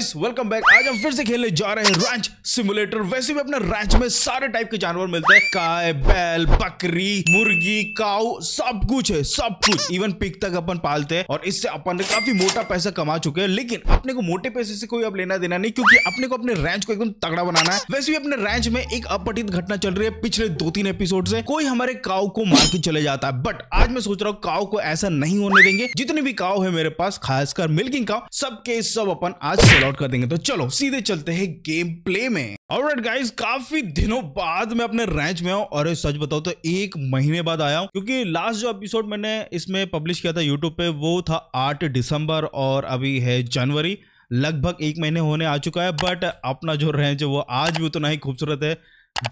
guys welcome back आज हम फिर से खेलने जा रहे हैं रैंच सिमुलेटर वैसे भी अपने रैंच में सारे टाइप के जानवर मिलते हैं काय बैल बकरी मुर्गी काउ सब कुछ है सब कुछ इवन पिक तक अपन पालते हैं और इससे अपन ने काफी मोटा पैसा कमा चुके हैं लेकिन अपने को मोटे पैसे से कोई अब लेना देना नहीं क्यूँकी अपने को अपने रैंच को एकदम तगड़ा बनाना है वैसे भी अपने रैंच में एक अपटित घटना चल रही है पिछले दो तीन एपिसोड से कोई हमारे काउ को मार के चले जाता है बट आज मैं सोच रहा हूँ काउ को ऐसा नहीं होने देंगे जितने भी काउ है मेरे पास खासकर मिल्किंग काउ सबके सब अपन आज चलाओ आउट कर देंगे तो चलो सीधे चलते हैं गेम प्ले में और गाइस काफी दिनों बाद मैं अपने रैंच में हूँ और सच बताओ तो एक महीने बाद आया हूँ क्योंकि लास्ट जो एपिसोड मैंने इसमें पब्लिश किया था यूट्यूब पे वो था आठ दिसंबर और अभी है जनवरी लगभग एक महीने होने आ चुका है बट अपना जो रैंच है वो आज भी उतना ही खूबसूरत है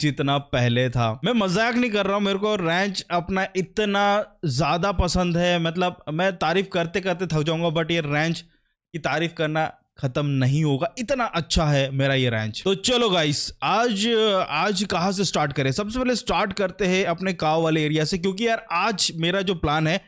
जितना पहले था मैं मजाक नहीं कर रहा हूँ मेरे को रैंच अपना इतना ज़्यादा पसंद है मतलब मैं तारीफ करते करते थक जाऊंगा बट ये रैंच की तारीफ करना खत्म नहीं होगा इतना अच्छा है मेरा ये रैंच तो चलो गाइस आज आज कहाँ से स्टार्ट करें सबसे पहले स्टार्ट करते हैं अपने काव वाले एरिया से क्योंकि यार आज मेरा जो प्लान है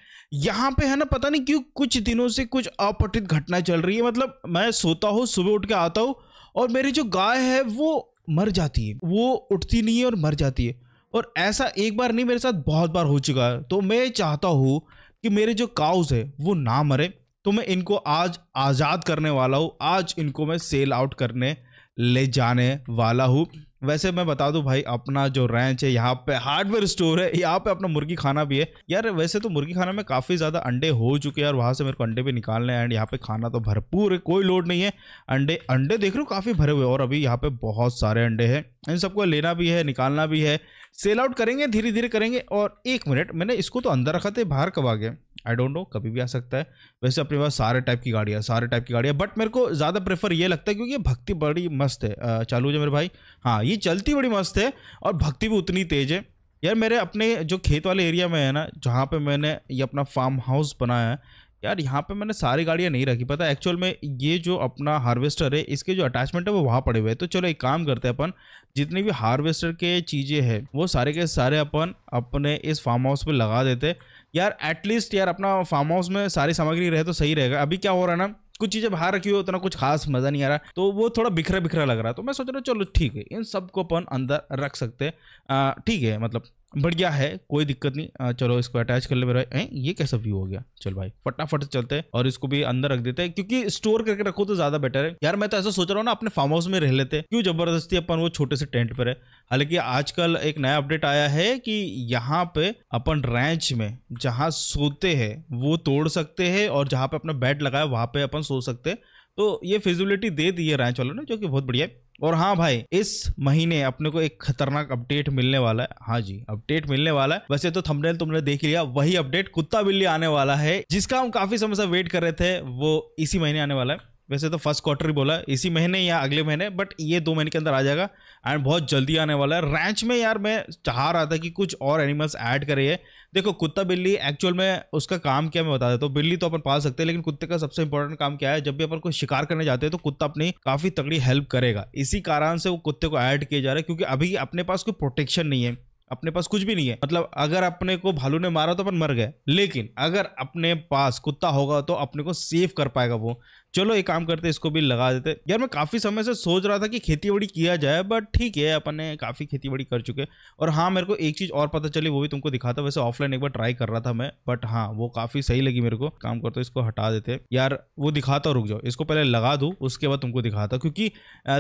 यहाँ पे है ना पता नहीं क्यों कुछ दिनों से कुछ अपठित घटना चल रही है मतलब मैं सोता हूँ सुबह उठ के आता हूँ और मेरी जो गाय है वो मर जाती है वो उठती नहीं है और मर जाती है और ऐसा एक बार नहीं मेरे साथ बहुत बार हो चुका है तो मैं चाहता हूँ कि मेरे जो काउस है वो ना मरे तो मैं इनको आज आज़ाद करने वाला हूँ आज इनको मैं सेल आउट करने ले जाने वाला हूँ वैसे मैं बता दूं भाई अपना जो रैंच है यहाँ पे हार्डवेयर स्टोर है यहाँ पे अपना मुर्गी खाना भी है यार वैसे तो मुर्गी खाना में काफ़ी ज़्यादा अंडे हो चुके हैं और वहाँ से मेरे को अंडे भी निकालने हैं एंड यहाँ पे खाना तो भरपूर है कोई लोड नहीं है अंडे अंडे देख रहे हो काफ़ी भरे हुए और अभी यहाँ पर बहुत सारे अंडे हैं इन सबको लेना भी है निकालना भी है सेल आउट करेंगे धीरे धीरे करेंगे और एक मिनट मैंने इसको तो अंदर रखा थे बाहर कब आ गया आई डोंट नो कभी भी आ सकता है वैसे अपने पास सारे टाइप की गाड़ियाँ सारे टाइप की गाड़ियाँ बट मेरे को ज़्यादा प्रेफर ये लगता है क्योंकि ये भक्ति बड़ी मस्त है चालू जो मेरे भाई हाँ ये चलती बड़ी मस्त है और भक्ति भी उतनी तेज़ है यार मेरे अपने जो खेत वाले एरिया में है ना जहाँ पे मैंने ये अपना फार्म हाउस बनाया है यार यहाँ पे मैंने सारी गाड़ियाँ नहीं रखी पता एक्चुअल में ये जो अपना हार्वेस्टर है इसके जो अटैचमेंट है वो वहाँ पड़े हुए हैं तो चलो एक काम करते हैं अपन जितनी भी हार्वेस्टर के चीज़ें हैं वो सारे के सारे अपन अपने इस फार्म हाउस पर लगा देते हैं यार एटलीस्ट यार अपना फार्म हाउस में सारी सामग्री रहे तो सही रहेगा अभी क्या हो रहा है ना कुछ चीज़ें बाहर रखी हुई उतना कुछ खास मज़ा नहीं आ रहा तो वो थोड़ा बिखरा बिखरा लग रहा तो मैं सोच रहा हूँ चलो ठीक है इन सबको अपन अंदर रख सकते हैं ठीक है मतलब बढ़िया है कोई दिक्कत नहीं चलो इसको अटैच कर ले मेरा ये कैसा व्यू हो गया चल भाई फटाफट चलते हैं और इसको भी अंदर रख देते हैं क्योंकि स्टोर करके रखो तो ज्यादा बेटर है यार मैं तो ऐसा सोच रहा हूँ ना अपने फार्म हाउस में रह लेते क्यों जबरदस्ती अपन वो छोटे से टेंट पर है हालांकि आजकल एक नया अपडेट आया है कि यहाँ पे अपन रैंच में जहाँ सोते हैं वो तोड़ सकते हैं और जहाँ पे अपना बेड लगाया वहाँ पे अपन सो सकते हैं तो ये फिजिबिलिटी दे दी है रैंच वालों ने जो कि बहुत बढ़िया है और हाँ भाई इस महीने अपने को एक खतरनाक अपडेट मिलने वाला है हाँ जी अपडेट मिलने वाला है वैसे तो थंबनेल तुमने देख लिया वही अपडेट कुत्ता बिल्ली आने वाला है जिसका हम काफी समय से वेट कर रहे थे वो इसी महीने आने वाला है वैसे तो फर्स्ट क्वार्टर ही बोला इसी महीने या अगले महीने बट ये दो महीने के अंदर आ जाएगा एंड बहुत जल्दी आने वाला है रैंच में यार मैं चाह रहा था कि कुछ और एनिमल्स ऐड करिए देखो कुत्ता बिल्ली एक्चुअल में उसका काम क्या मैं बता देता हूँ बिल्ली तो अपन पाल सकते हैं लेकिन कुत्ते का सबसे इंपॉर्टेंट काम क्या है जब भी अपन कोई शिकार करने जाते हैं तो कुत्ता अपनी काफ़ी तगड़ी हेल्प करेगा इसी कारण से वो कुत्ते को ऐड किया जा रहा है क्योंकि अभी अपने पास कोई प्रोटेक्शन नहीं है अपने पास कुछ भी नहीं है मतलब अगर अपने को भालू ने मारा तो अपन मर गए लेकिन अगर अपने पास कुत्ता होगा तो अपने को सेफ कर पाएगा वो चलो एक काम करते इसको भी लगा देते यार मैं काफ़ी समय से सोच रहा था कि खेती बाड़ी किया जाए बट ठीक है अपन ने काफ़ी खेती बाड़ी कर चुके और हाँ मेरे को एक चीज़ और पता चली वो भी तुमको दिखाता वैसे ऑफलाइन एक बार ट्राई कर रहा था मैं बट हाँ वो काफ़ी सही लगी मेरे को काम करते इसको हटा देते यार वो दिखाता रुक जाओ इसको पहले लगा दूँ उसके बाद तुमको दिखाता क्योंकि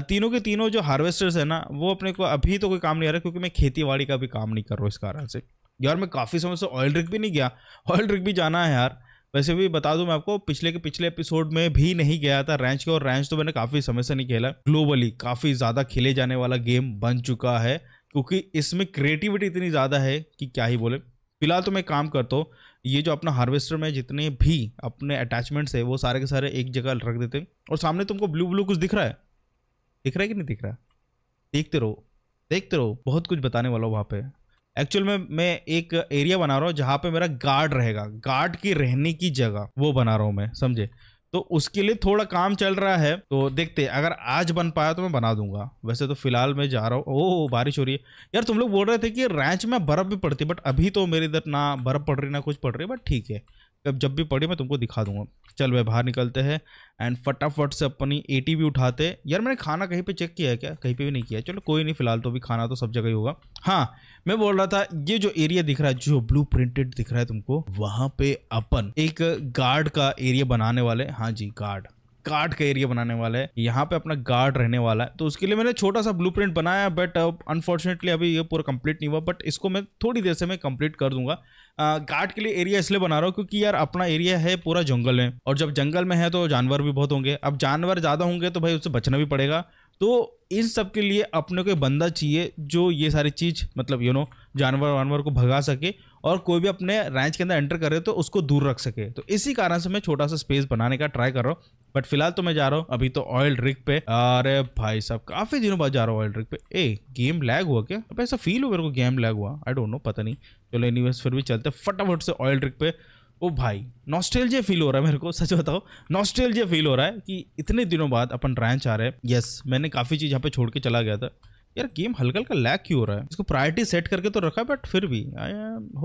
तीनों के तीनों जो हार्वेस्टर्स है ना वो अपने को अभी तो कोई काम नहीं आ रहा क्योंकि मैं खेती का भी काम नहीं कर रहा हूँ इस कारण से यार मैं काफ़ी समय से ऑयल ड्रिक भी नहीं गया ऑयल ड्रिक भी जाना है यार वैसे भी बता दूं मैं आपको पिछले के पिछले एपिसोड में भी नहीं गया था रैंच के और रैंच तो मैंने काफ़ी समय से नहीं खेला ग्लोबली काफ़ी ज़्यादा खेले जाने वाला गेम बन चुका है क्योंकि इसमें क्रिएटिविटी इतनी ज़्यादा है कि क्या ही बोले फिलहाल तो मैं काम करता हूँ ये जो अपना हार्वेस्टर में जितने भी अपने अटैचमेंट्स है वो सारे के सारे एक जगह रख देते हैं और सामने तुमको ब्लू ब्लू कुछ दिख रहा है दिख रहा है कि नहीं दिख रहा देखते रहो देखते रहो बहुत कुछ बताने वाला हो वहाँ पे एक्चुअल में मैं एक एरिया बना रहा हूँ जहाँ पे मेरा गार्ड रहेगा गार्ड की रहने की जगह वो बना रहा हूँ मैं समझे तो उसके लिए थोड़ा काम चल रहा है तो देखते अगर आज बन पाया तो मैं बना दूंगा वैसे तो फिलहाल मैं जा रहा हूँ ओ बारिश हो रही है यार तुम लोग बोल रहे थे कि रैंच में बर्फ़ भी पड़ती बट अभी तो मेरे इधर ना बर्फ़ पड़ रही ना कुछ पड़ रही बट ठीक है कब जब भी पड़ी मैं तुमको दिखा दूंगा चल भाई बाहर निकलते हैं एंड फटाफट से अपनी ए भी उठाते यार मैंने खाना कहीं पे चेक किया है क्या कहीं पे भी नहीं किया चलो कोई नहीं फिलहाल तो अभी खाना तो सब जगह ही होगा हाँ मैं बोल रहा था ये जो एरिया दिख रहा है जो ब्लू प्रिंटेड दिख रहा है तुमको वहां पे अपन एक गार्ड का एरिया बनाने वाले हाँ जी गार्ड गार्ड का एरिया बनाने वाला है यहाँ पे अपना गार्ड रहने वाला है तो उसके लिए मैंने छोटा सा ब्लूप्रिंट बनाया बट अनफॉर्चुनेटली uh, अभी ये पूरा कंप्लीट नहीं हुआ बट इसको मैं थोड़ी देर से मैं कंप्लीट कर दूंगा गार्ड uh, के लिए एरिया इसलिए बना रहा हूँ क्योंकि यार अपना एरिया है पूरा जंगल में और जब जंगल में है तो जानवर भी बहुत होंगे अब जानवर ज़्यादा होंगे तो भाई उससे बचना भी पड़ेगा तो इन सब के लिए अपने को बंदा चाहिए जो ये सारी चीज़ मतलब यू नो जानवर वानवर को भगा सके और कोई भी अपने रेंच के अंदर एंटर करे तो उसको दूर रख सके तो इसी कारण से मैं छोटा सा स्पेस बनाने का ट्राई कर रहा हूँ बट फिलहाल तो मैं जा रहा हूँ अभी तो ऑयल रिक पे अरे भाई साहब काफी दिनों बाद जा रहा हूँ ऑयल रिक पे ए गेम लैग हुआ क्या अब ऐसा फील हो मेरे को गेम लैग हुआ आई डोंट नो पता नहीं चलो एनी फिर भी चलते फटाफट से ऑयल रिक पे ओ भाई नॉस्ट्रेलिया फील हो रहा है मेरे को सच बताओ नॉस्ट्रेलिया फील हो रहा है कि इतने दिनों बाद अपन रैंच आ रहे हैं यस मैंने काफ़ी चीज़ यहाँ पे छोड़ के चला गया था यार गेम हल्का हल्का लैक क्यों हो रहा है इसको प्रायोरिटी सेट करके तो रखा बट फिर भी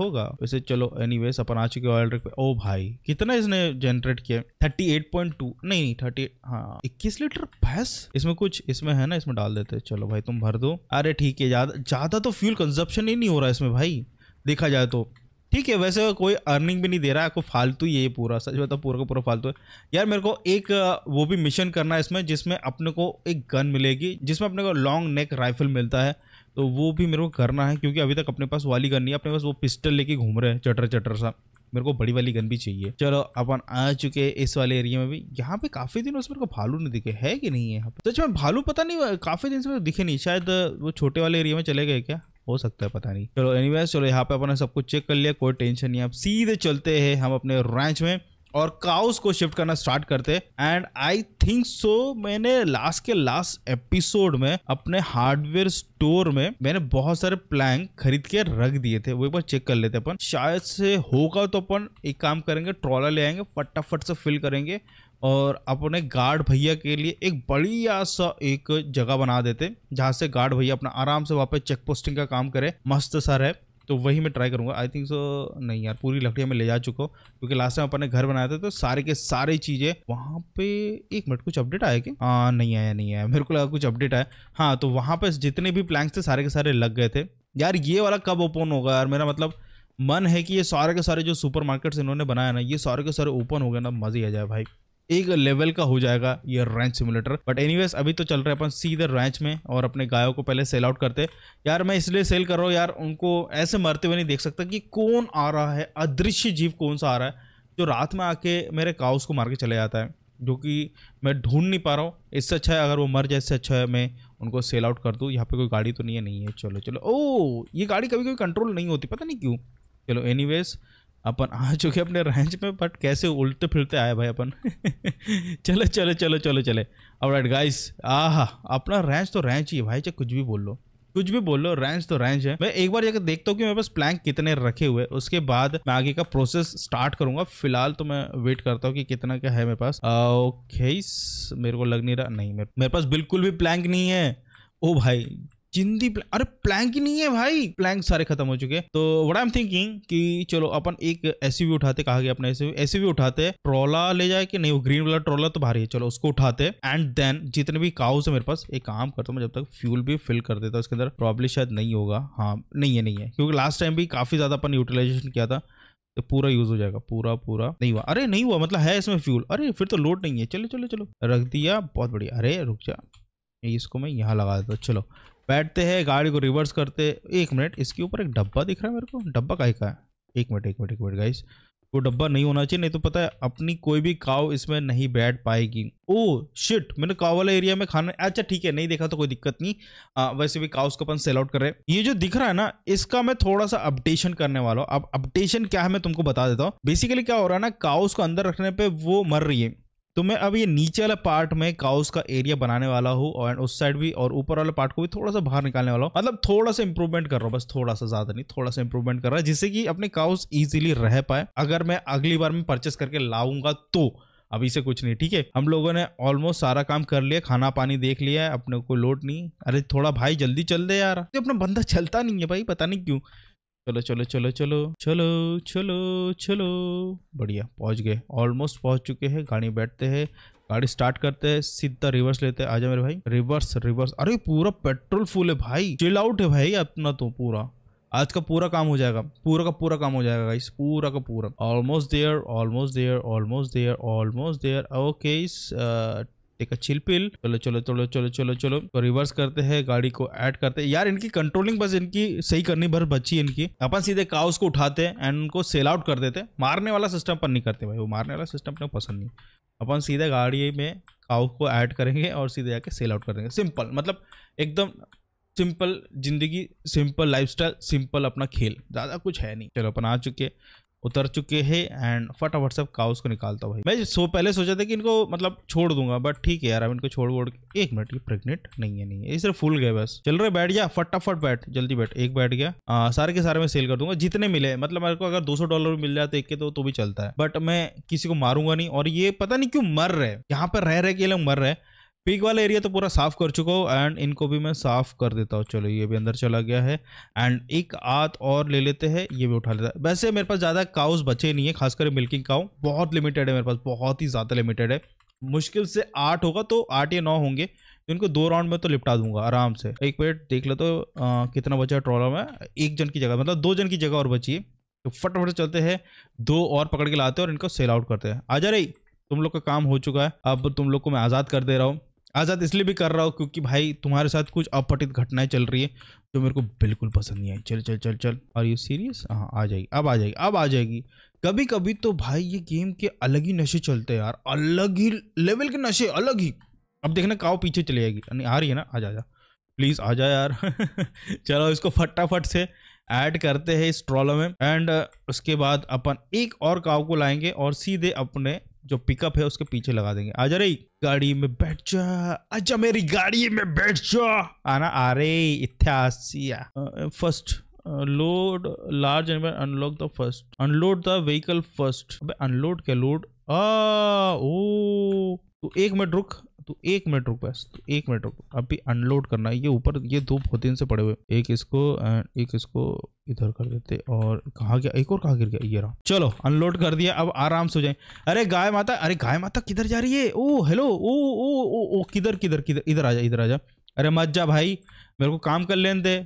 होगा वैसे चलो एनी अपन आ चुके ऑयल पे ओ भाई कितना इसने जनरेट किया थर्टी एट पॉइंट टू नहीं नहीं थर्टी हाँ इक्कीस लीटर भैंस इसमें कुछ इसमें है ना इसमें डाल देते चलो भाई तुम भर दो अरे ठीक है ज्यादा ज्यादा तो फ्यूल कंजप्शन ही नहीं हो रहा है इसमें भाई देखा जाए तो ठीक है वैसे कोई अर्निंग भी नहीं दे रहा है आपको फालतू ये पूरा सच बताओ पूरा का पूरा फालतू है यार मेरे को एक वो भी मिशन करना है इसमें जिसमें अपने को एक गन मिलेगी जिसमें अपने को लॉन्ग नेक राइफल मिलता है तो वो भी मेरे को करना है क्योंकि अभी तक अपने पास वाली गन नहीं है अपने पास वो पिस्टल लेके घूम रहे हैं चटर चटर सा मेरे को बड़ी वाली गन भी चाहिए चलो अपन आ चुके हैं इस वाले एरिया में भी यहाँ पे काफी दिनों से मेरे को भालू नहीं दिखे है कि नहीं है यहाँ पे सच में भालू पता नहीं काफी दिन से मेरे दिखे नहीं शायद वो छोटे वाले एरिया में चले गए क्या हो सकता है पता नहीं चलो एनी चलो यहाँ पे अपने सब कुछ चेक कर लिया कोई टेंशन नहीं अब सीधे चलते हैं हम अपने रैंच में और काउस को शिफ्ट करना स्टार्ट करते एंड आई थिंक सो मैंने लास्ट के लास्ट एपिसोड में अपने हार्डवेयर स्टोर में मैंने बहुत सारे प्लैंक खरीद के रख दिए थे वो एक बार चेक कर लेते अपन शायद से होगा तो अपन एक काम करेंगे ट्रॉलर ले आएंगे फटाफट से फिल करेंगे और अपने गार्ड भैया के लिए एक बढ़िया सा एक जगह बना देते जहाँ से गार्ड भैया अपना आराम से वहाँ पे चेक पोस्टिंग का काम करे मस्त सर है तो वही मैं ट्राई करूँगा आई थिंक सो नहीं यार पूरी लकड़ियाँ मैं ले जा चुका हूँ क्योंकि लास्ट टाइम अपने घर बनाया था तो सारे के सारे चीज़ें वहाँ पे एक मिनट कुछ अपडेट आया कि हाँ नहीं आया नहीं आया मेरे को लगा कुछ अपडेट आया हाँ तो वहाँ पे जितने भी प्लैंक्स थे सारे के सारे लग गए थे यार ये वाला कब ओपन होगा यार मेरा मतलब मन है कि ये सारे के सारे जो सुपर इन्होंने बनाया ना ये सारे के सारे ओपन हो गए ना मज़े आ जाए भाई एक लेवल का हो जाएगा ये रैंच सिमुलेटर बट एनीवेज अभी तो चल रहे अपन सीधे रैंच में और अपने गायों को पहले सेल आउट करते यार मैं इसलिए सेल कर रहा हूँ यार उनको ऐसे मरते हुए नहीं देख सकता कि कौन आ रहा है अदृश्य जीव कौन सा आ रहा है जो रात में आके मेरे काउस को मार के चले जाता है जो कि मैं ढूंढ नहीं पा रहा हूँ इससे अच्छा है अगर वो मर जाए इससे अच्छा है मैं उनको सेल आउट कर दूँ यहाँ पे कोई गाड़ी तो नहीं है नहीं है चलो चलो ओ ये गाड़ी कभी कभी कंट्रोल नहीं होती पता नहीं क्यों चलो एनीवेज अपन आ चुके अपने रेंज में बट कैसे उल्टे फिरते आए भाई अपन चले चले चले चले चले अब राइट गाइस आह अपना रेंज तो रेंज ही भाई चाहे कुछ भी बोल लो कुछ भी बोल लो रेंज तो रेंज है मैं एक बार जाकर देखता हूँ कि मेरे पास प्लैंक कितने रखे हुए उसके बाद मैं आगे का प्रोसेस स्टार्ट करूंगा फिलहाल तो मैं वेट करता हूँ कि कितना क्या है मेरे पास ओके मेरे को लग नहीं रहा नहीं मेरे पास बिल्कुल भी प्लैंक नहीं है ओ भाई जिंदी प्लैंक अरे प्लैंक ही नहीं है भाई प्लैंक सारे खत्म हो चुके तो वट आई एम थिंकिंग कि चलो अपन एक एस उठाते कहा गया अपने एस उठाते ट्रोला ले जाए कि नहीं वो ग्रीन वाला ट्रोला तो भारी है चलो उसको उठाते एंड देन जितने भी काउस है मेरे पास एक काम करता हूँ जब तक फ्यूल भी फिल कर देता उसके अंदर प्रॉब्लम शायद नहीं होगा हाँ नहीं है नहीं है क्योंकि लास्ट टाइम भी काफी ज्यादा अपन यूटिलाइजेशन किया था तो पूरा यूज हो जाएगा पूरा पूरा नहीं हुआ अरे नहीं हुआ मतलब है इसमें फ्यूल अरे फिर तो लोड नहीं है चलो चलो चलो रख दिया बहुत बढ़िया अरे रुक जा इसको मैं यहाँ लगा देता हूँ चलो बैठते हैं गाड़ी को रिवर्स करते एक मिनट इसके ऊपर एक डब्बा दिख रहा है मेरे को डब्बा काहे का है एक मिनट एक मिनट एक मिनट गाइस वो डब्बा नहीं होना चाहिए नहीं तो पता है अपनी कोई भी काव इसमें नहीं बैठ पाएगी ओ शिट मैंने काव वाला एरिया में खाना अच्छा ठीक है नहीं देखा तो कोई दिक्कत नहीं आ, वैसे भी काउस को अपन सेल आउट कर रहे हैं ये जो दिख रहा है ना इसका मैं थोड़ा सा अपडेशन करने वाला हूँ अब अपडेशन क्या है मैं तुमको बता देता हूँ बेसिकली क्या हो रहा है ना काउस को अंदर रखने पर वो मर रही है तो मैं अब ये नीचे वाला पार्ट में काउस का एरिया बनाने वाला हूँ और उस साइड भी और ऊपर वाले पार्ट को भी थोड़ा सा बाहर निकालने वाला हूँ मतलब थोड़ा सा इंप्रूवमेंट कर रहा हूँ बस थोड़ा सा ज्यादा नहीं थोड़ा सा इंप्रूवमेंट कर रहा है जिससे कि अपने काउस इजिली रह पाए अगर मैं अगली बार में परचेस करके लाऊंगा तो अभी से कुछ नहीं ठीक है हम लोगों ने ऑलमोस्ट सारा काम कर लिया खाना पानी देख लिया है अपने को लोट नहीं अरे थोड़ा भाई जल्दी चल दे यार तो अपना बंदा चलता नहीं है भाई पता नहीं क्यों चलो चलो चलो चलो चलो चलो चलो बढ़िया पहुंच गए ऑलमोस्ट पहुंच चुके हैं गाड़ी बैठते हैं गाड़ी स्टार्ट करते हैं सीधा रिवर्स लेते हैं आजा मेरे भाई रिवर्स रिवर्स अरे पूरा पेट्रोल फुल है भाई चिल आउट है भाई अपना तो पूरा आज का पूरा काम हो जाएगा पूरा का पूरा काम हो जाएगा गाइस पूरा का पूरा almost there almost there almost there almost there okay एक अच्छी पिल चलो चलो चलो चलो चलो चलो तो रिवर्स करते हैं गाड़ी को ऐड करते हैं यार इनकी कंट्रोलिंग बस इनकी सही करनी भर बची इनकी अपन सीधे काउस को उठाते हैं एंड उनको सेल आउट कर देते हैं मारने वाला सिस्टम पर नहीं करते भाई वो मारने वाला सिस्टम अपने पसंद नहीं अपन सीधे गाड़ी में काउ को ऐड करेंगे और सीधे जाके सेल आउट कर देंगे सिंपल मतलब एकदम सिंपल जिंदगी सिंपल लाइफ सिंपल अपना खेल ज़्यादा कुछ है नहीं चलो अपन आ चुके उतर चुके हैं एंड फटाफट से काउस को निकालता हूँ भाई मैं सो पहले सोचा था कि इनको मतलब छोड़ दूंगा बट ठीक है यार अब इनको छोड़ वोड़ एक मिनट ये प्रेग्नेंट नहीं है नहीं है ये सिर्फ फुल गए बस चल रहे बैठ जा फटाफट बैठ जल्दी बैठ एक बैठ गया आ, सारे के सारे मैं सेल कर दूंगा जितने मिले मतलब मेरे को अगर दो डॉलर मिल जाए एक के तो, तो भी चलता है बट मैं किसी को मारूंगा नहीं और ये पता नहीं क्यों मर रहे यहाँ पर रह रहे के लोग मर रहे पीक वाला एरिया तो पूरा साफ कर चुका हूँ एंड इनको भी मैं साफ कर देता हूँ चलो ये भी अंदर चला गया है एंड एक आत और ले लेते हैं ये भी उठा लेता है वैसे मेरे पास ज़्यादा काउस बचे नहीं है खासकर मिल्किंग काउ बहुत लिमिटेड है मेरे पास बहुत ही ज़्यादा लिमिटेड है मुश्किल से आठ होगा तो आठ या नौ होंगे इनको दो राउंड में तो निपटा दूंगा आराम से एक मिनट देख लो तो आ, कितना बचा ट्रॉलर में एक जन की जगह मतलब दो जन की जगह और बची है तो फटाफट चलते हैं दो और पकड़ के लाते हैं और इनको सेल आउट करते हैं आ जा रही तुम लोग का काम हो चुका है अब तुम लोग को मैं आज़ाद कर दे रहा हूँ आज़ाद इसलिए भी कर रहा हूँ क्योंकि भाई तुम्हारे साथ कुछ अपटित घटनाएं चल रही है जो मेरे को बिल्कुल पसंद नहीं आई चल चल चल चल और यू सीरियस हाँ आ जाएगी अब आ जाएगी अब आ जाएगी कभी कभी तो भाई ये गेम के अलग ही नशे चलते हैं यार अलग ही लेवल के नशे अलग ही अब देखना काओ पीछे चले जाएगी नहीं आ रही है ना आ जा जा प्लीज़ आ जा यार चलो इसको फटाफट से ऐड करते हैं इस ट्रॉलो में एंड उसके बाद अपन एक और काव को लाएंगे और सीधे अपने जो पिकअप है उसके पीछे लगा देंगे आ जा रही गाड़ी में बैठ जा अच्छा मेरी गाड़ी में बैठ जा आना आ रे इतिहासिया first load large animal unlock the first unload the vehicle first अबे अनलोड क्या लोड आ ओ तो एक मिनट रुक तो एक मिनट रुक बस तो एक मिनट रुक अभी अनलोड करना है ये ऊपर ये दो दिन से पड़े हुए एक इसको एक इसको इधर कर देते और कहाँ गया एक और कहाँ गिर गया ये रहा चलो अनलोड कर दिया अब आराम से हो जाए अरे गाय माता अरे गाय माता किधर जा रही है ओ हेलो ओ ओ ओ ओ किधर किधर किधर इधर आ जा इधर आ जा अरे मत जा भाई मेरे को काम कर लेने दे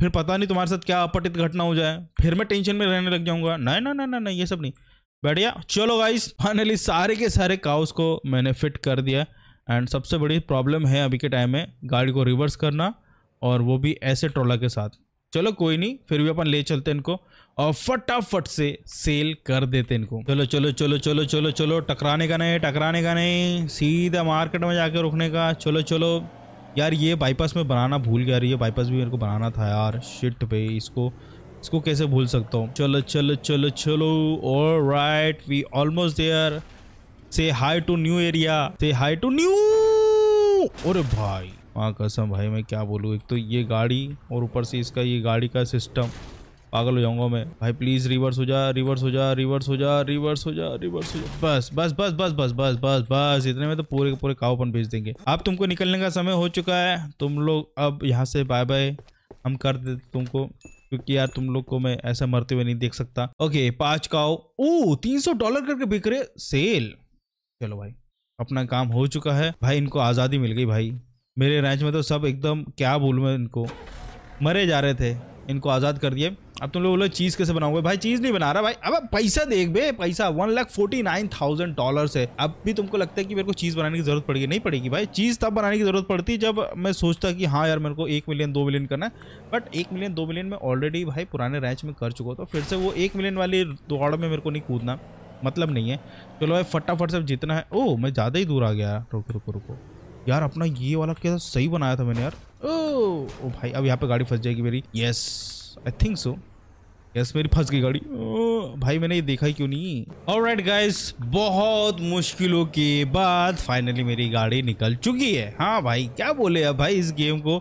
फिर पता नहीं तुम्हारे साथ क्या अपटित घटना हो जाए फिर मैं टेंशन में रहने लग जाऊंगा नहीं ना ना ना ना ये सब नहीं बढ़िया चलो गाइस फाइनली सारे के सारे काउस को मैंने फिट कर दिया एंड सबसे बड़ी प्रॉब्लम है अभी के टाइम में गाड़ी को रिवर्स करना और वो भी ऐसे ट्रोला के साथ चलो कोई नहीं फिर भी अपन ले चलते इनको और फटाफट से सेल कर देते इनको चलो चलो चलो चलो चलो चलो टकराने का नहीं टकराने का नहीं सीधा मार्केट में जाके रुकने का चलो चलो यार ये बाईपास में बनाना भूल गया ये बाईपास भी मेरे को बनाना था यार शिट पे इसको इसको कैसे भूल सकता हूँ चलो चलो चलो चलो और right we almost there say hi to new area say hi to new अरे भाई वहाँ कसम भाई मैं क्या बोलूँ एक तो ये गाड़ी और ऊपर से इसका ये गाड़ी का सिस्टम पागल हो जाऊंगा मैं भाई प्लीज रिवर्स हो जा रिवर्स हो जा रिवर्स हो जा रिवर्स हो जा रिवर्स हो जा बस बस बस बस बस बस बस बस इतने में तो पूरे के पूरे कावपन भेज देंगे अब तुमको निकलने का समय हो चुका है तुम लोग अब यहाँ से बाय बाय हम कर देते तुमको क्योंकि यार तुम लोग को मैं ऐसा मरते हुए नहीं देख सकता ओके पाँच काओ ओ तीन सौ डॉलर करके बिक रहे सेल चलो भाई अपना काम हो चुका है भाई इनको आज़ादी मिल गई भाई मेरे रैंच में तो सब एकदम क्या बोलूँ मैं इनको मरे जा रहे थे इनको आज़ाद कर दिए अब तुम लोग बोलो चीज़ कैसे बनाओगे भाई चीज़ नहीं बना रहा भाई अब पैसा देख बे पैसा one lakh forty nine thousand dollar है अब भी तुमको लगता है कि मेरे को चीज़ बनाने की जरूरत पड़ेगी नहीं पड़ेगी भाई चीज़ तब बनाने की जरूरत पड़ती जब मैं सोचता कि हाँ यार मेरे को एक मिलियन दो मिलियन करना है बट एक मिलियन दो मिलियन में ऑलरेडी भाई पुराने रैंच में कर चुका तो फिर से वो एक मिलियन वाली दौड़ में मेरे को नहीं कूदना मतलब नहीं है चलो भाई फटाफट से जितना है ओ मैं ज़्यादा ही दूर आ गया रुको रुको रुको यार अपना ये वाला कैसा सही बनाया था मैंने यार ओ ओ भाई अब यहाँ पे गाड़ी फंस जाएगी मेरी yes I think so yes मेरी फंस गई गाड़ी ओ, भाई मैंने ये देखा ही क्यों नहीं और राइट गाइस बहुत मुश्किलों के बाद फाइनली मेरी गाड़ी निकल चुकी है हाँ भाई क्या बोले अब भाई इस गेम को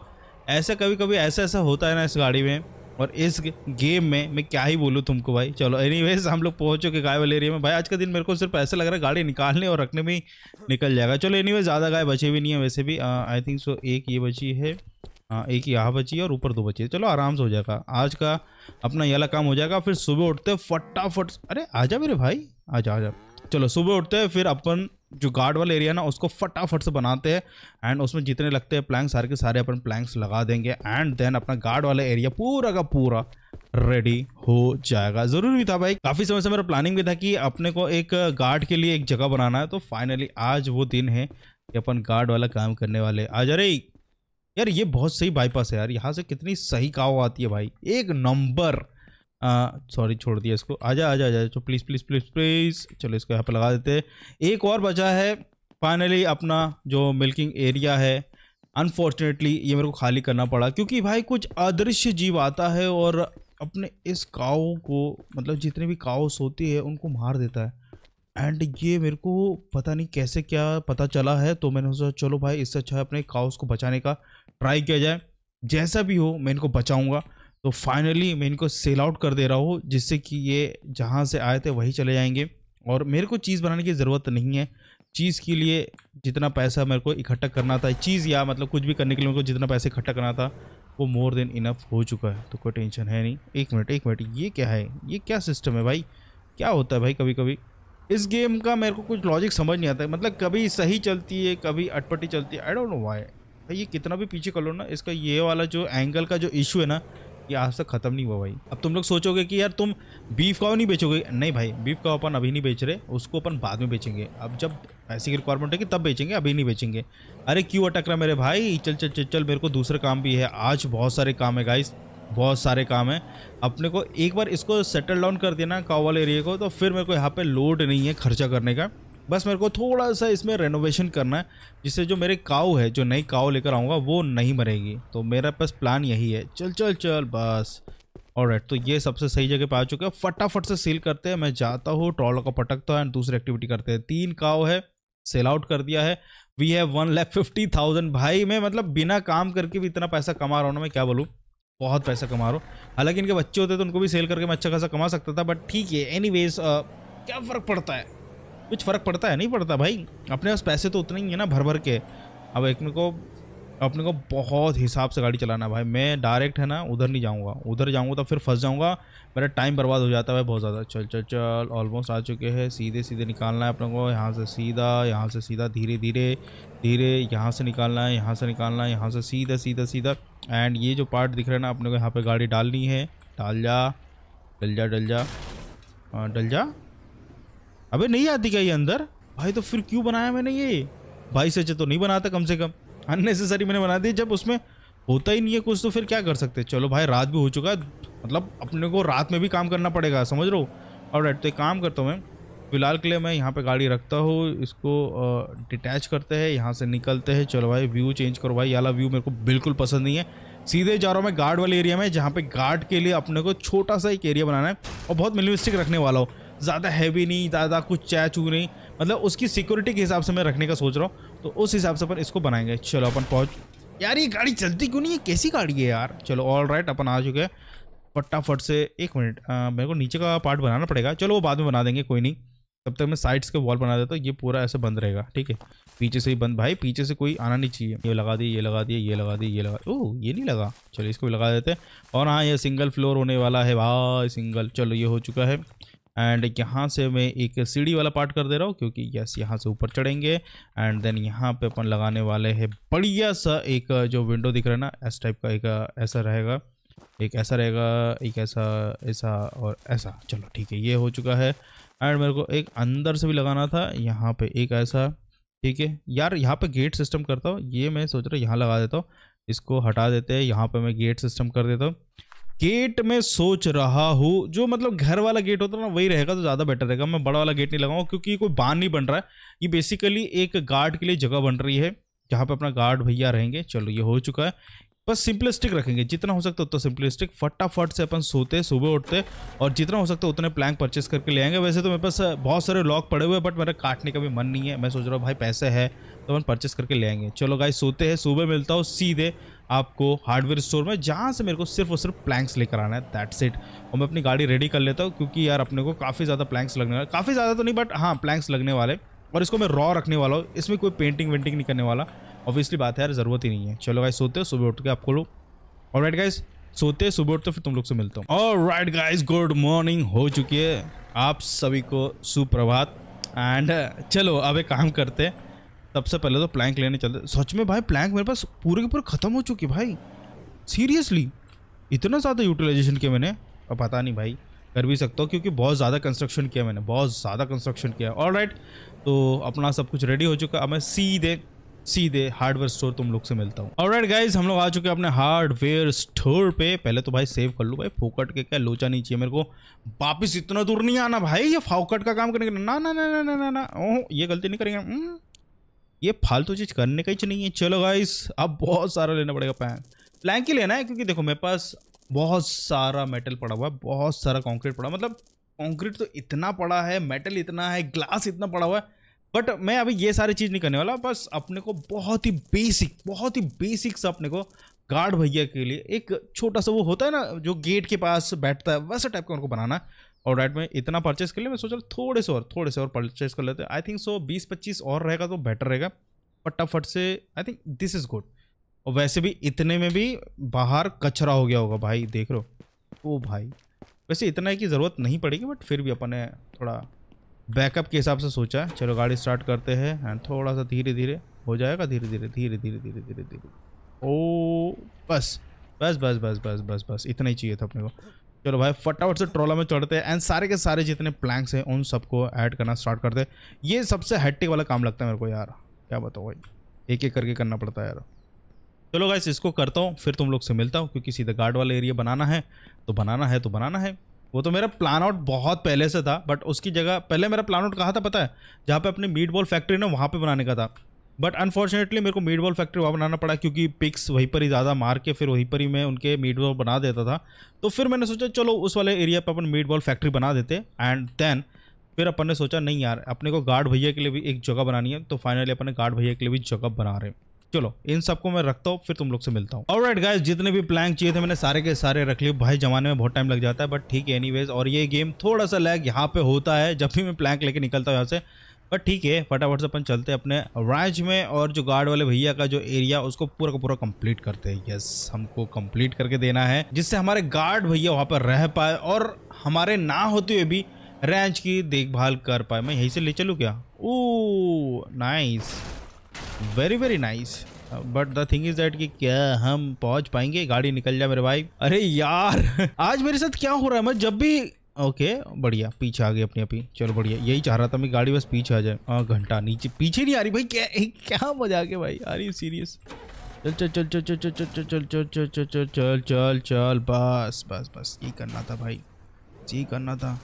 ऐसा कभी कभी ऐसा ऐसा होता है ना इस गाड़ी में और इस गेम में मैं क्या ही बोलूँ तुमको भाई चलो एनी हम लोग पहुँच चुके गाय वाले एरिया में भाई आज का दिन मेरे को सिर्फ ऐसा लग रहा है गाड़ी निकालने और रखने में ही निकल जाएगा चलो एनी ज़्यादा गाय बचे भी नहीं है वैसे भी आई थिंक सो एक ये बची है हाँ एक यहाँ बची है और ऊपर दो बची है चलो आराम से हो जाएगा आज का अपना ये काम हो जाएगा फिर सुबह उठते फटाफट अरे आजा मेरे भाई आजा आजा चलो सुबह उठते हैं फिर अपन जो गार्ड वाला एरिया ना उसको फटाफट से बनाते हैं एंड उसमें जितने लगते हैं प्लैंक्स सारे के सारे अपन प्लैंक्स लगा देंगे एंड देन अपना गार्ड वाला एरिया पूरा का पूरा रेडी हो जाएगा जरूरी था भाई काफी समय से मेरा प्लानिंग भी था कि अपने को एक गार्ड के लिए एक जगह बनाना है तो फाइनली आज वो दिन है कि अपन गार्ड वाला काम करने वाले आज अरे यार ये बहुत सही बाईपास है यार यहाँ से कितनी सही काव आती है भाई एक नंबर सॉरी छोड़ दिया इसको आजा आजा आजा चलो प्लीज़ प्लीज़ प्लीज़ प्लीज़ चलो इसको यहाँ पर लगा देते एक और बचा है फाइनली अपना जो मिल्किंग एरिया है अनफॉर्चुनेटली ये मेरे को खाली करना पड़ा क्योंकि भाई कुछ अदृश्य जीव आता है और अपने इस काओ को मतलब जितने भी काओस होती है उनको मार देता है एंड ये मेरे को पता नहीं कैसे क्या पता चला है तो मैंने सोचा चलो भाई इससे अच्छा है अपने काउस को बचाने का ट्राई किया जाए जैसा भी हो मैं इनको बचाऊंगा तो फाइनली मैं इनको सेल आउट कर दे रहा हूँ जिससे कि ये जहाँ से आए थे वहीं चले जाएंगे और मेरे को चीज़ बनाने की ज़रूरत नहीं है चीज़ के लिए जितना पैसा मेरे को इकट्ठा करना था चीज़ या मतलब कुछ भी करने के लिए मेरे को जितना पैसा इकट्ठा करना था वो मोर देन इनफ हो चुका है तो कोई टेंशन है नहीं एक मिनट एक मिनट ये क्या है ये क्या सिस्टम है भाई क्या होता है भाई कभी कभी इस गेम का मेरे को कुछ लॉजिक समझ नहीं आता है मतलब कभी सही चलती है कभी अटपटी चलती है आई डोंट नो वाई भाई ये कितना भी पीछे कर लो ना इसका ये वाला जो एंगल का जो इशू है ना ये आज तक ख़त्म नहीं हुआ भाई अब तुम लोग सोचोगे कि यार तुम बीफ काव नहीं बेचोगे नहीं भाई बीफ काव अपन अभी नहीं बेच रहे उसको अपन बाद में बेचेंगे अब जब पैसे की रिक्वायरमेंट कि तब बेचेंगे अभी नहीं बेचेंगे अरे क्यों अटक रहा मेरे भाई चल चल चल चल मेरे को दूसरा काम भी है आज बहुत सारे काम है गाइस बहुत सारे काम है अपने को एक बार इसको सेटल डाउन कर देना वाले एरिए को तो फिर मेरे को यहाँ पर लोड नहीं है खर्चा करने का बस मेरे को थोड़ा सा इसमें रेनोवेशन करना है जिससे जो मेरे काव है जो नई काव लेकर आऊँगा वो नहीं मरेगी तो मेरा बस प्लान यही है चल चल चल बस और तो ये सबसे सही जगह पे आ चुके हैं फटाफट से सील करते हैं मैं जाता हूँ ट्रॉल का पटकता है दूसरी एक्टिविटी करते हैं तीन काओ है सेल आउट कर दिया है we have one lakh fifty thousand भाई मैं मतलब बिना काम करके भी इतना पैसा कमा रहा हूँ ना मैं क्या बोलूँ बहुत पैसा कमा रहा हूँ हालांकि इनके बच्चे होते तो उनको भी सेल करके मैं अच्छा खासा कमा सकता था बट ठीक है एनी क्या फ़र्क पड़ता है कुछ फ़र्क पड़ता है नहीं पड़ता भाई अपने पास पैसे तो उतने ही हैं ना भर भर के अब एक मेरे को अपने को बहुत हिसाब से गाड़ी चलाना भाई मैं डायरेक्ट है ना उधर नहीं जाऊँगा उधर जाऊँगा तो फिर फंस जाऊँगा मेरा टाइम बर्बाद हो जाता है बहुत ज़्यादा चल चल चल ऑलमोस्ट आ चुके हैं सीधे सीधे निकालना है अपने को यहाँ से सीधा यहाँ से सीधा धीरे धीरे धीरे यहाँ से निकालना है यहाँ से निकालना है यहाँ से सीधा सीधा सीधा एंड ये जो पार्ट दिख रहा है ना अपने को यहाँ पर गाड़ी डालनी है डाल जा डल जा डल जा हाँ, डल जा अबे नहीं आती क्या ये अंदर भाई तो फिर क्यों बनाया मैंने ये भाई से तो नहीं बनाता कम से कम अननेसेसरी मैंने बना दी जब उसमें होता ही नहीं है कुछ तो फिर क्या कर सकते चलो भाई रात भी हो चुका है मतलब अपने को रात में भी काम करना पड़ेगा समझ लो और और तो एक काम करता हूँ मैं फिलहाल के लिए मैं यहाँ पे गाड़ी रखता हूँ इसको डिटैच करते हैं यहाँ से निकलते हैं चलो भाई व्यू चेंज करो भाई यहाँ व्यू मेरे को बिल्कुल पसंद नहीं है सीधे जा रहा हूँ मैं गार्ड वाले एरिया में जहाँ पे गार्ड के लिए अपने को छोटा सा एक एरिया बनाना है और बहुत मिनिमलिस्टिक रखने वाला हूँ ज़्यादा हैवी नहीं ज़्यादा कुछ चै चू नहीं मतलब उसकी सिक्योरिटी के हिसाब से मैं रखने का सोच रहा हूँ तो उस हिसाब से अपन इसको बनाएंगे चलो अपन पहुँच यार ये गाड़ी चलती क्यों नहीं है कैसी गाड़ी है यार चलो ऑल राइट अपन आ चुके हैं फटाफट से एक मिनट मेरे को नीचे का पार्ट बनाना पड़ेगा चलो वो बाद में बना देंगे कोई नहीं तब तक मैं साइड्स के वॉल बना देता हूँ ये पूरा ऐसे बंद रहेगा ठीक है पीछे से ही बंद भाई पीछे से कोई आना नहीं चाहिए ये लगा दिए ये लगा दिए ये लगा दिए ये लगा ओह ये नहीं लगा चलो इसको भी लगा देते हैं और हाँ ये सिंगल फ्लोर होने वाला है भाई सिंगल चलो ये हो चुका है एंड यहाँ से मैं एक सीढ़ी वाला पार्ट कर दे रहा हूँ क्योंकि यस यहाँ से ऊपर चढ़ेंगे एंड देन यहाँ पे अपन लगाने वाले हैं बढ़िया सा एक जो विंडो दिख रहा है ना एस टाइप का एक ऐसा रहेगा एक ऐसा रहेगा एक ऐसा ऐसा और ऐसा चलो ठीक है ये हो चुका है एंड मेरे को एक अंदर से भी लगाना था यहाँ पर एक ऐसा ठीक है यार यहाँ पर गेट सिस्टम करता हूँ ये मैं सोच रहा हूँ यहाँ लगा देता हूँ इसको हटा देते हैं यहाँ पर मैं गेट सिस्टम कर देता हूँ गेट में सोच रहा हूँ जो मतलब घर वाला गेट होता है ना वही रहेगा तो ज़्यादा बेटर रहेगा मैं बड़ा वाला गेट नहीं लगाऊँ क्योंकि ये कोई बांध नहीं बन रहा है ये बेसिकली एक गार्ड के लिए जगह बन रही है जहाँ पे अपना गार्ड भैया रहेंगे चलो ये हो चुका है बस सिंपलिस्टिक रखेंगे जितना हो सकता है उतना सिंपलिस्टिक फटाफट से अपन सोते सुबह उठते और जितना हो सकता है उतने प्लैंक परचेस करके ले आएंगे वैसे तो मेरे पास बहुत सारे लॉक पड़े हुए हैं बट मेरा काटने का भी मन नहीं है मैं सोच रहा हूँ भाई पैसे है तो अपन परचेस करके ले आएंगे चलो भाई सोते हैं सुबह मिलता हूँ सीधे आपको हार्डवेयर स्टोर में जहाँ से मेरे को सिर्फ और सिर्फ प्लैंक्स लेकर आना है दैट्स इट और मैं अपनी गाड़ी रेडी कर लेता हूँ क्योंकि यार अपने को काफ़ी ज़्यादा प्लैंक्स लगने वाले काफ़ी ज़्यादा तो नहीं बट हाँ प्लैंक्स लगने वाले और इसको मैं रॉ रखने वाला हूँ इसमें कोई पेंटिंग वेंटिंग नहीं करने वाला ऑब्वियसली बात है यार ज़रूरत ही नहीं है चलो गाइस सोते हो सुबह उठ के आपको लोग और राइट गाइस सोते सुबह उठते तो फिर तुम लोग से मिलता हूँ और राइट गाइज गुड मॉर्निंग हो चुकी है आप सभी को सुप्रभात एंड चलो अब एक काम करते हैं सबसे पहले तो प्लैंक लेने चलते सच में भाई प्लैंक मेरे पास पूरे के पूरे ख़त्म हो चुके भाई सीरियसली इतना ज़्यादा यूटिलाइजेशन किया मैंने और पता नहीं भाई कर भी सकता हूँ क्योंकि बहुत ज़्यादा कंस्ट्रक्शन किया मैंने बहुत ज़्यादा कंस्ट्रक्शन किया और राइट तो अपना सब कुछ रेडी हो चुका अब मैं सीधे सीधे हार्डवेयर स्टोर तुम लोग से मिलता हूँ और गाइज हम लोग आ चुके हैं अपने हार्डवेयर स्टोर पे पहले तो भाई सेव कर लूँ भाई फोकट के क्या लोचा नहीं चाहिए मेरे को वापिस इतना दूर नहीं आना भाई ये फाउकट का काम करने ना ना ना ना ना ना ना ओह ये गलती नहीं करेंगे हम्म, ये फालतू चीज़ करने का ही नहीं है चलो गाइस अब बहुत सारा लेना पड़ेगा पैन प्लैंक ही लेना है क्योंकि देखो मेरे पास बहुत सारा मेटल पड़ा हुआ है बहुत सारा कॉन्क्रीट पड़ा मतलब कॉन्क्रीट तो इतना पड़ा है मेटल इतना है ग्लास इतना पड़ा हुआ है बट मैं अभी ये सारी चीज़ नहीं करने वाला बस अपने को बहुत ही बेसिक बहुत ही बेसिक सा अपने को गार्ड भैया के लिए एक छोटा सा वो होता है ना जो गेट के पास बैठता है वैसा टाइप का उनको बनाना और राइट में इतना परचेस कर लिया मैं सोचा थोड़े से और थोड़े से और परचेस कर लेते हैं आई थिंक सो बीस पच्चीस और रहेगा तो बेटर रहेगा फटाफट से I think this is good और वैसे भी इतने में भी बाहर कचरा हो गया होगा भाई देख रहे हो ओ भाई वैसे इतना की ज़रूरत नहीं पड़ेगी बट फिर भी अपन ने थोड़ा बैकअप के हिसाब से सोचा है चलो गाड़ी स्टार्ट करते हैं एंड थोड़ा सा धीरे धीरे हो जाएगा धीरे धीरे धीरे धीरे धीरे धीरे धीरे ओ बस बस बस बस बस बस बस इतना ही चाहिए था अपने को चलो भाई फटाफट से ट्रोला में चढ़ते हैं एंड सारे के सारे जितने प्लैंक्स हैं उन सबको ऐड करना स्टार्ट करते ये सबसे हैट्टिक वाला काम लगता है मेरे को यार क्या बताओ भाई एक एक करके करना पड़ता है यार चलो गाइस इसको करता हूँ फिर तुम लोग से मिलता हूँ क्योंकि सीधा गार्ड वाला एरिया बनाना है तो बनाना है तो बनाना है वो तो मेरा प्लान आउट बहुत पहले से था बट उसकी जगह पहले मेरा प्लान आउट कहा था पता है जहाँ पे अपनी मीट बॉल फैक्ट्री ना वहाँ पे बनाने का था बट अनफॉर्चुनेटली मेरे को मीट बॉल फैक्ट्री वहाँ बनाना पड़ा क्योंकि पिक्स वहीं पर ही ज़्यादा मार के फिर वहीं पर ही मैं उनके मीट बॉल बना देता था तो फिर मैंने सोचा चलो उस वाले एरिया पर अपन मीट बॉल फैक्ट्री बना देते एंड देन फिर अपन ने सोचा नहीं यार अपने को गार्ड भैया के लिए भी एक जगह बनानी है तो फाइनली अपने गार्ड भैया के लिए भी जगह बना रहे हैं चलो इन सबको मैं रखता हूँ फिर तुम लोग से मिलता हूँ और राइट गाइज जितने भी प्लैंक चाहिए थे मैंने सारे के सारे रख लिए भाई जमाने में बहुत टाइम लग जाता है बट ठीक है एनीवेज और ये गेम थोड़ा सा लैग यहाँ पे होता है जब भी मैं प्लैंक लेके निकलता हूँ यहाँ से बट ठीक है फटाफट से अपन चलते हैं अपने रैंच में और जो गार्ड वाले भैया का जो एरिया उसको पूरा का पूरा कंप्लीट करते हैं यस हमको कंप्लीट करके देना है जिससे हमारे गार्ड भैया वहाँ पर रह पाए और हमारे ना होते हुए भी रैंच की देखभाल कर पाए मैं यहीं से ले चलूँ क्या oh nice very very nice but the thing is that कि क्या हम पहुंच पाएंगे गाड़ी निकल जाए मेरे भाई अरे यार आज मेरे साथ क्या हो रहा है मैं जब भी ओके बढ़िया पीछे आ गए अपनी अपनी चलो बढ़िया यही चाह रहा था मैं गाड़ी बस पीछे आ जाए हाँ घंटा नीचे पीछे नहीं आ रही भाई क्या क्या मजा आ गया भाई आ रही सीरियस चल चल चल चल चल चल चल चल चल चल चल चल चल चल चल बस बस बस यही करना था भाई यही करना था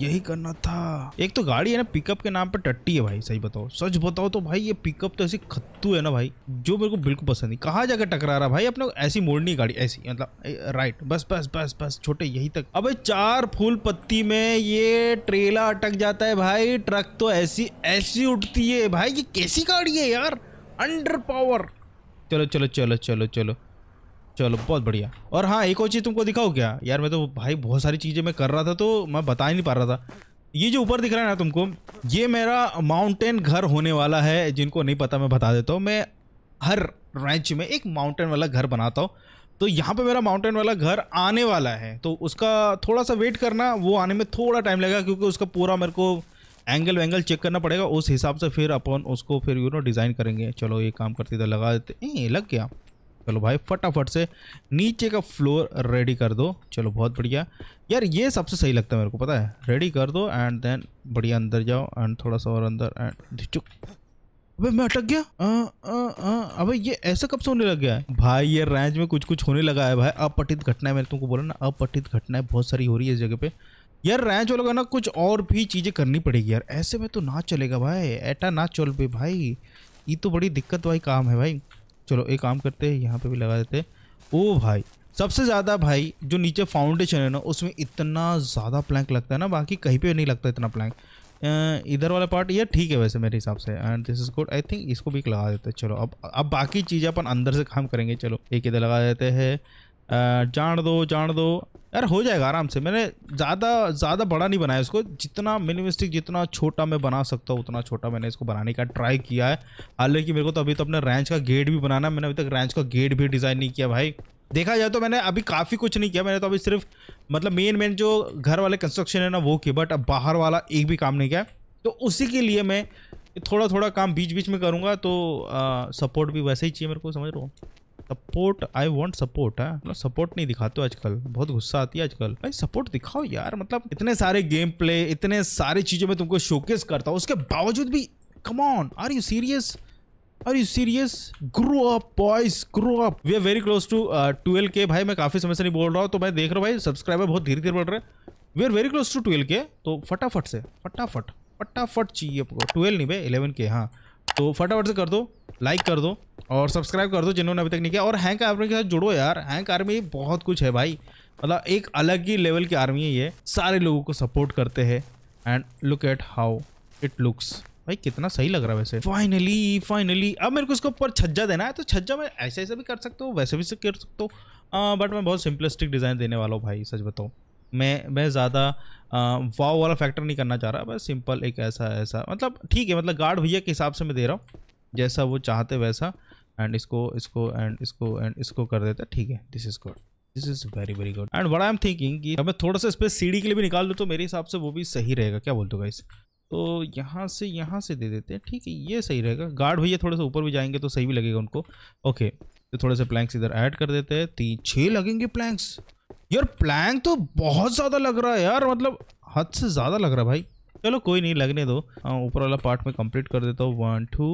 यही करना था एक तो गाड़ी है ना पिकअप के नाम पर टट्टी है भाई सही बताओ सच बताओ तो भाई ये पिकअप तो ऐसी खत्तू है ना भाई जो मेरे को बिल्कुल पसंद नहीं कहा जाकर टकरा रहा भाई अपने ऐसी मोड़नी गाड़ी ऐसी मतलब राइट बस बस बस बस छोटे यही तक अब चार फूल पत्ती में ये ट्रेला अटक जाता है भाई ट्रक तो ऐसी ऐसी उठती है भाई ये कैसी गाड़ी है यार अंडर पावर चलो चलो चलो चलो चलो चलो मतलब बहुत बढ़िया और हाँ एक और चीज़ तुमको दिखाओ क्या यार मैं तो भाई बहुत सारी चीज़ें मैं कर रहा था तो मैं बता ही नहीं पा रहा था ये जो ऊपर दिख रहा है ना तुमको ये मेरा माउंटेन घर होने वाला है जिनको नहीं पता मैं बता देता हूँ मैं हर रैंच में एक माउंटेन वाला घर बनाता हूँ तो यहाँ पे मेरा माउंटेन वाला घर आने वाला है तो उसका थोड़ा सा वेट करना वो आने में थोड़ा टाइम लगेगा क्योंकि उसका पूरा मेरे को एंगल वेंगल चेक करना पड़ेगा उस हिसाब से फिर अपन उसको फिर यू नो डिज़ाइन करेंगे चलो ये काम करते तो लगा देते लग गया चलो भाई फटाफट से नीचे का फ्लोर रेडी कर दो चलो बहुत बढ़िया यार ये सबसे सही लगता है मेरे को पता है रेडी कर दो एंड देन बढ़िया अंदर जाओ एंड थोड़ा सा और अंदर एंड चुप अबे मैं अटक गया आ, आ, आ, अबे ये ऐसा कब से होने लग गया है भाई ये रेंज में कुछ कुछ होने लगा है भाई अपठित घटनाएं मैंने तुमको बोला ना अपठित घटनाएं बहुत सारी हो रही है इस जगह पे यार रेंज वालों का ना कुछ और भी चीज़ें करनी पड़ेगी यार ऐसे में तो ना चलेगा भाई ऐटा ना चल पे भाई ये तो बड़ी दिक्कत वाली काम है भाई चलो एक काम करते हैं यहाँ पे भी लगा देते हैं ओ भाई सबसे ज़्यादा भाई जो नीचे फाउंडेशन है ना उसमें इतना ज़्यादा प्लैंक लगता है ना बाकी कहीं पे नहीं लगता इतना प्लैंक इधर वाला पार्ट ये ठीक है वैसे मेरे हिसाब से and this is good I think इसको भी लगा देते हैं चलो अब अब बाकी चीज़ें अपन अंदर से काम करेंगे चलो एक इधर लगा देते हैं जान दो जान दो यार हो जाएगा आराम से मैंने ज़्यादा ज़्यादा बड़ा नहीं बनाया इसको जितना मिनिमिस्टिक जितना छोटा मैं बना सकता हूँ उतना छोटा मैंने इसको बनाने का ट्राई किया है हालांकि मेरे को तो अभी तो अपने रेंच का गेट भी बनाना है मैंने अभी तक रेंच का गेट भी डिज़ाइन नहीं किया भाई देखा जाए तो मैंने अभी काफ़ी कुछ नहीं किया मैंने तो अभी सिर्फ मतलब मेन मेन जो घर वाले कंस्ट्रक्शन है ना वो किया बट अब बाहर वाला एक भी काम नहीं किया तो उसी के लिए मैं थोड़ा थोड़ा काम बीच बीच में करूँगा तो सपोर्ट भी वैसे ही चाहिए मेरे को समझ रहा हूँ सपोर्ट आई वॉन्ट सपोर्ट है सपोर्ट नहीं दिखाते आजकल बहुत गुस्सा आती है आजकल भाई सपोर्ट दिखाओ यार मतलब इतने सारे गेम प्ले इतने सारे चीजों में तुमको शोकेस करता हूँ उसके बावजूद भी come on are you serious are you serious grow up boys grow up we are very close to twelve K भाई मैं काफी समय से नहीं बोल रहा हूँ तो मैं देख रहा हूँ भाई सब्सक्राइबर बहुत धीरे धीरे बढ़ रहे हैं we are very close to twelve K तो फटाफट से फटाफट फटाफट चाहिए आपको ट्वेल्व नहीं भाई इलेवन के हाँ तो फटाफट से कर दो लाइक कर दो और सब्सक्राइब कर दो जिन्होंने अभी तक नहीं किया और हैंक आर्मी के साथ जुड़ो यार हैंक आर्मी बहुत कुछ है भाई मतलब एक अलग ही लेवल की आर्मी है ये सारे लोगों को सपोर्ट करते हैं and look at how it looks भाई कितना सही लग रहा है वैसे फाइनली फाइनली अब मेरे को इसके ऊपर छज्जा देना है तो छज्जा मैं ऐसे ऐसे भी कर सकता हूँ वैसे भी से कर सकता हूँ बट मैं बहुत सिंपलिस्टिक डिज़ाइन देने वाला हूँ भाई सच बताऊँ मैं मैं ज़्यादा वाव वाला फैक्टर नहीं करना चाह रहा बस सिंपल एक ऐसा ऐसा मतलब ठीक है मतलब गार्ड भैया के हिसाब से मैं दे रहा हूँ जैसा वो चाहते वैसा एंड इसको इसको एंड इसको एंड इसको कर देता ठीक है this is good this is very very good and what I am thinking कि मैं थोड़ा सा स्पेस सीढ़ी के लिए भी निकाल दूँ तो मेरे हिसाब से वो भी सही रहेगा क्या बोलते हो गाइस तो यहाँ से यहाँ से दे देते हैं ठीक है ये सही रहेगा गार्ड भैया थोड़े से ऊपर भी जाएंगे तो सही भी लगेगा उनको ओके तो थोड़े से प्लैंक्स इधर ऐड कर देते हैं तीन छः लगेंगे प्लैंक्स यार प्लैंक तो बहुत ज़्यादा लग रहा है यार मतलब हद से ज़्यादा लग रहा है भाई चलो कोई नहीं लगने दो हाँ, ऊपर वाला पार्ट में कंप्लीट कर देता हूँ वन टू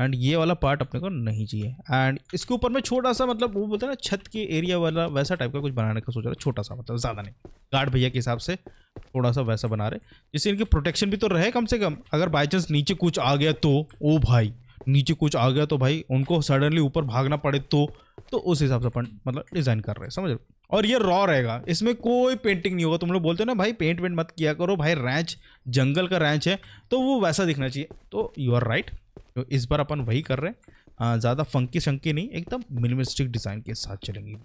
एंड ये वाला पार्ट अपने को नहीं चाहिए एंड इसके ऊपर मैं छोटा सा मतलब वो बोलते हैं ना छत के एरिया वाला वैसा टाइप का कुछ बनाने का सोच रहा है छोटा सा मतलब ज़्यादा नहीं गार्ड भैया के हिसाब से थोड़ा सा वैसा बना रहे जिससे इनकी प्रोटेक्शन भी तो रहे कम से कम अगर बाई चांस नीचे कुछ आ गया तो ओ भाई नीचे कुछ आ गया तो भाई उनको सडनली ऊपर भागना पड़े तो तो उस हिसाब से अपन मतलब डिज़ाइन कर रहे हैं समझ लो और ये रॉ रहेगा इसमें कोई पेंटिंग नहीं होगा तुम लोग बोलते हो ना भाई पेंट वेंट मत किया करो भाई रैंच जंगल का रैंच है तो वो वैसा दिखना चाहिए तो यू आर राइट तो इस बार अपन वही कर रहे हैं हाँ, ज़्यादा फंकी शंकी नहीं एकदम मिनिमिस्टिक डिज़ाइन के साथ चलेंगे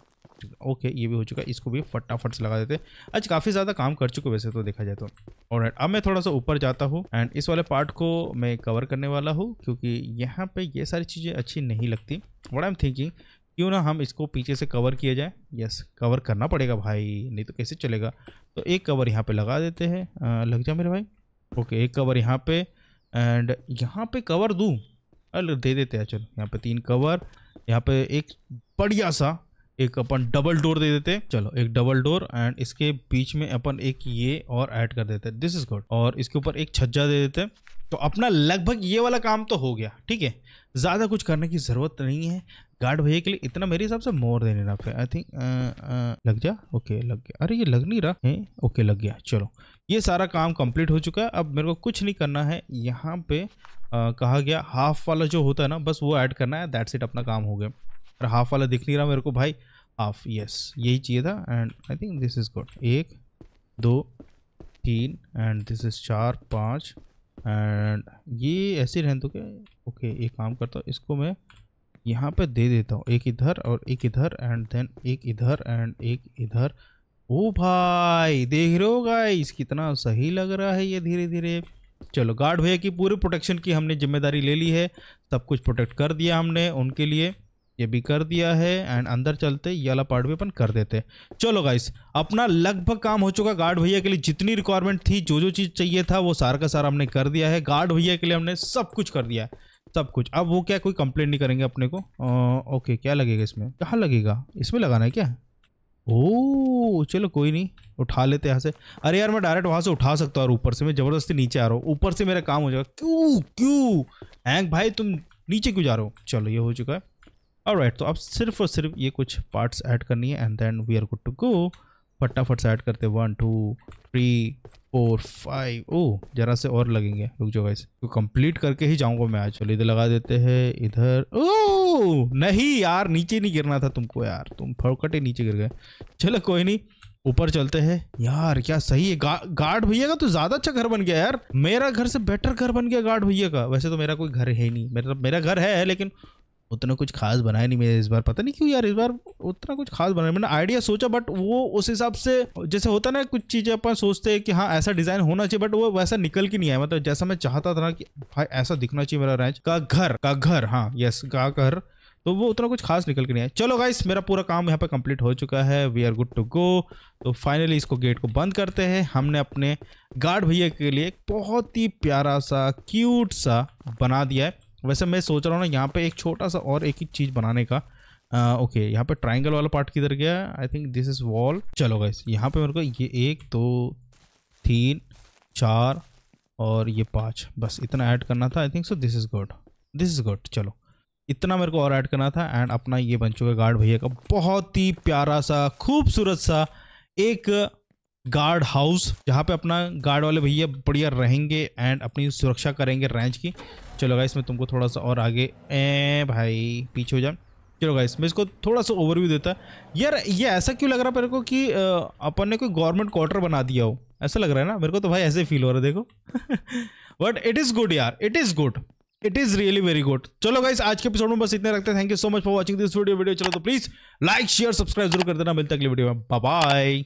ओके ये भी हो चुका है इसको भी फटाफट से लगा देते आज काफ़ी ज़्यादा काम कर चुके वैसे तो देखा जाए तो और अब मैं थोड़ा सा ऊपर जाता हूँ एंड इस वाले पार्ट को मैं कवर करने वाला हूँ क्योंकि यहाँ पर ये सारी चीज़ें अच्छी नहीं लगती वट आई एम थिंकिंग क्यों ना हम इसको पीछे से कवर किया जाए यस कवर करना पड़ेगा भाई नहीं तो कैसे चलेगा तो एक कवर यहाँ पे लगा देते हैं लग जा मेरे भाई ओके एक कवर यहाँ पे एंड यहाँ पे कवर दूँ अरे दे देते हैं चलो यहाँ पे तीन कवर यहाँ पे एक बढ़िया सा एक अपन डबल डोर दे देते चलो एक डबल डोर एंड इसके बीच में अपन एक ये और ऐड कर देते दिस इज गुड और इसके ऊपर एक छज्जा दे देते तो अपना लगभग ये वाला काम तो हो गया ठीक है ज़्यादा कुछ करने की ज़रूरत नहीं है गार्ड भैया के लिए इतना मेरे हिसाब से मोर देने ना आई थिंक लग जा ओके लग गया अरे ये लग नहीं रहा है ओके लग गया चलो ये सारा काम कंप्लीट हो चुका है अब मेरे को कुछ नहीं करना है यहाँ पे आ, कहा गया हाफ वाला जो होता है ना बस वो ऐड करना है दैट सेट अपना काम हो गया और हाफ वाला दिख नहीं रहा मेरे को भाई हाफ यस यही चाहिए था and I think this is good एक दो तीन एंड दिस इज़ चार पाँच एंड ये ऐसे रहने दो क्या ओके एक काम करता हूँ इसको मैं यहाँ पे दे देता हूँ एक इधर और एक इधर एंड देन एक इधर एंड एक इधर ओ भाई देख रहे हो गाइस कितना सही लग रहा है ये धीरे धीरे चलो गार्ड भैया की पूरी प्रोटेक्शन की हमने जिम्मेदारी ले ली है सब कुछ प्रोटेक्ट कर दिया हमने उनके लिए ये भी कर दिया है एंड अंदर चलते ये वाला पार्ट भी अपन कर देते चलो गाइस अपना लगभग काम हो चुका गार्ड भैया के लिए जितनी रिक्वायरमेंट थी जो जो चीज़ चाहिए था वो सारा का सारा हमने कर दिया है गार्ड भैया के लिए हमने सब कुछ कर दिया है सब कुछ अब वो क्या कोई कंप्लेन नहीं करेंगे अपने को आ, ओके क्या लगेगा इसमें कहाँ लगेगा इसमें लगाना है क्या ओ चलो कोई नहीं उठा लेते यहाँ से अरे यार मैं डायरेक्ट वहाँ से उठा सकता हूँ और ऊपर से मैं ज़बरदस्ती नीचे आ रहा हूँ ऊपर से मेरा काम हो जाएगा क्यों क्यों हैंक भाई तुम नीचे क्यों जा रहे हो चलो ये हो चुका है और राइट तो अब सिर्फ और सिर्फ ये कुछ पार्ट्स ऐड करनी है and then we are good to go फटाफट से ऐड करते one two three four five ओ जरा से और लगेंगे रुक जाओ गाइस तो कंप्लीट करके ही जाऊंगा मैं आज चलो इधर लगा देते हैं इधर ओ oh, नहीं यार नीचे नहीं गिरना था तुमको यार तुम फटकट ही नीचे गिर गए चलो कोई नहीं ऊपर चलते हैं यार क्या सही है गा, गार्ड भैया का तो ज्यादा अच्छा घर बन गया यार मेरा घर से बेटर घर बन गया गार्ड भैया का वैसे तो मेरा कोई घर है नहीं मेरा मेरा घर है लेकिन उतना कुछ खास बनाया नहीं मेरे इस बार पता नहीं क्यों यार इस बार उतना कुछ खास बनाया मैंने आइडिया सोचा बट वो उस हिसाब से जैसे होता ना कुछ चीज़ें अपन सोचते हैं कि हाँ ऐसा डिज़ाइन होना चाहिए बट वो वैसा निकल के नहीं आया मतलब जैसा मैं चाहता था ना कि भाई ऐसा दिखना चाहिए मेरा रैंच का घर का घर हाँ यस का घर तो वो उतना कुछ खास निकल के नहीं आया चलो गाइस मेरा पूरा काम यहाँ पे कंप्लीट हो चुका है we are good to go तो फाइनली इसको गेट को बंद करते हैं हमने अपने गार्ड भैया के लिए बहुत ही प्यारा सा क्यूट सा बना दिया है वैसे मैं सोच रहा हूँ ना यहाँ पे एक छोटा सा और एक ही चीज़ बनाने का आ, ओके यहाँ पे ट्राइंगल वाला पार्ट किधर गया I think this is wall चलो गाइस यहाँ पे मेरे को ये एक दो तीन चार और ये पाँच बस इतना ऐड करना था I think so this is good this is good चलो इतना मेरे को और ऐड करना था एंड अपना ये बन चुका गार्ड भैया का बहुत ही प्यारा सा खूबसूरत सा एक गार्ड हाउस जहाँ पे अपना गार्ड वाले भैया बढ़िया रहेंगे एंड अपनी सुरक्षा करेंगे रेंज की चलो गाइस मैं तुमको थोड़ा सा और आगे ए भाई पीछे हो जा चलो गाइस मैं इसको थोड़ा सा ओवरव्यू देता यार ये ऐसा क्यों लग रहा है मेरे को कि अपन ने कोई गवर्नमेंट क्वार्टर बना दिया हो ऐसा लग रहा है ना मेरे को तो भाई ऐसे फील हो रहा है देखो बट इट इज़ गुड यार it is good it is really very good चलो गाइस आज के एपिसोड में बस इतने रखते हैं thank you so much for watching this video video चलो तो प्लीज लाइक शेयर सब्सक्राइब जरूर कर देना मिलता अगली वीडियो में बाय